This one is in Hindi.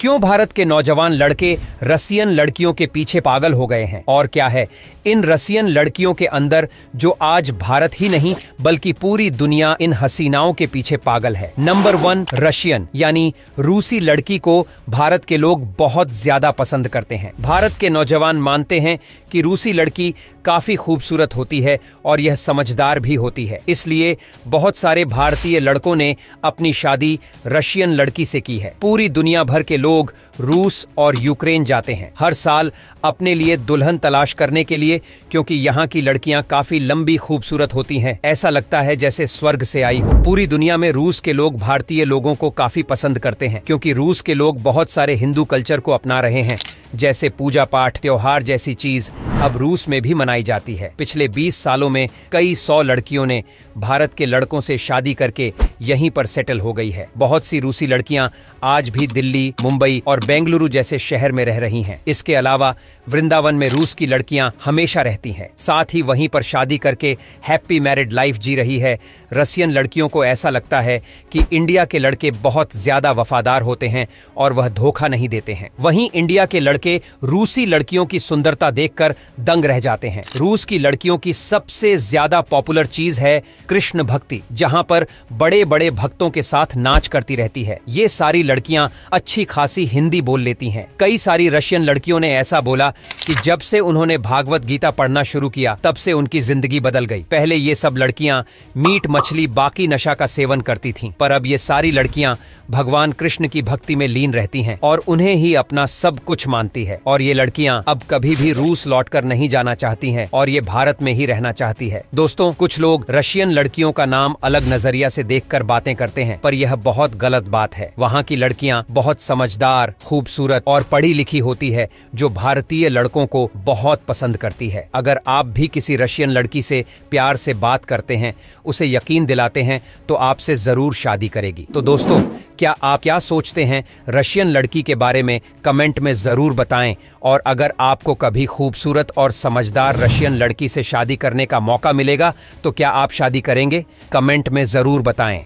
क्यों भारत के नौजवान लड़के रसियन लड़कियों के पीछे पागल हो गए हैं और क्या है इन रसियन लड़कियों के अंदर जो आज भारत ही नहीं बल्कि पूरी दुनिया इन हसीनाओं के पीछे पागल है नंबर वन रशियन यानी रूसी लड़की को भारत के लोग बहुत ज्यादा पसंद करते हैं भारत के नौजवान मानते हैं कि रूसी लड़की काफी खूबसूरत होती है और यह समझदार भी होती है इसलिए बहुत सारे भारतीय लड़कों ने अपनी शादी रशियन लड़की से की है पूरी दुनिया भर के लोग रूस और यूक्रेन जाते हैं हर साल अपने लिए दुल्हन तलाश करने के लिए क्योंकि यहाँ की लड़कियाँ काफी लंबी खूबसूरत होती हैं ऐसा लगता है जैसे स्वर्ग से आई हो पूरी दुनिया में रूस के लोग भारतीय लोगों को काफी पसंद करते हैं क्योंकि रूस के लोग बहुत सारे हिंदू कल्चर को अपना रहे हैं जैसे पूजा पाठ त्योहार जैसी चीज अब रूस में भी मनाई जाती है पिछले 20 सालों में कई सौ लड़कियों ने भारत के लड़कों से शादी करके यहीं पर सेटल हो गई है बहुत सी रूसी लड़कियां आज भी दिल्ली मुंबई और बेंगलुरु जैसे शहर में रह रही हैं इसके अलावा वृंदावन में रूस की लड़कियां हमेशा रहती हैं साथ ही वहीं पर शादी करके हैप्पी मैरिड लाइफ जी रही है रसियन लड़कियों को ऐसा लगता है कि इंडिया के लड़के बहुत ज्यादा वफादार होते हैं और वह धोखा नहीं देते हैं वहीं इंडिया के लड़के लड़के रूसी लड़कियों की सुंदरता देखकर दंग रह जाते हैं रूस की लड़कियों की सबसे ज्यादा पॉपुलर चीज है कृष्ण भक्ति जहां पर बड़े बड़े भक्तों के साथ नाच करती रहती है ये सारी लड़कियां अच्छी खासी हिंदी बोल लेती हैं कई सारी रशियन लड़कियों ने ऐसा बोला कि जब से उन्होंने भागवत गीता पढ़ना शुरू किया तब से उनकी जिंदगी बदल गई पहले ये सब लड़कियां मीट मछली बाकी नशा का सेवन करती थीं पर अब ये सारी लड़कियां भगवान कृष्ण की भक्ति में लीन रहती हैं और उन्हें ही अपना सब कुछ मानती बनती है और ये लड़कियां अब कभी भी रूस लौटकर नहीं जाना चाहती हैं और ये भारत में ही रहना चाहती है दोस्तों कुछ लोग रशियन लड़कियों का नाम अलग नजरिया से देखकर बातें करते हैं पर यह बहुत गलत बात है वहाँ की लड़कियाँ बहुत समझदार खूबसूरत और पढ़ी लिखी होती है जो भारतीय लड़कों को बहुत पसंद करती है अगर आप भी किसी रशियन लड़की से प्यार से बात करते हैं उसे यकीन दिलाते हैं तो आपसे जरूर शादी करेगी तो दोस्तों क्या आप क्या सोचते हैं रशियन लड़की के बारे में कमेंट में जरूर बताएं और अगर आपको कभी खूबसूरत और समझदार रशियन लड़की से शादी करने का मौका मिलेगा तो क्या आप शादी करेंगे कमेंट में ज़रूर बताएं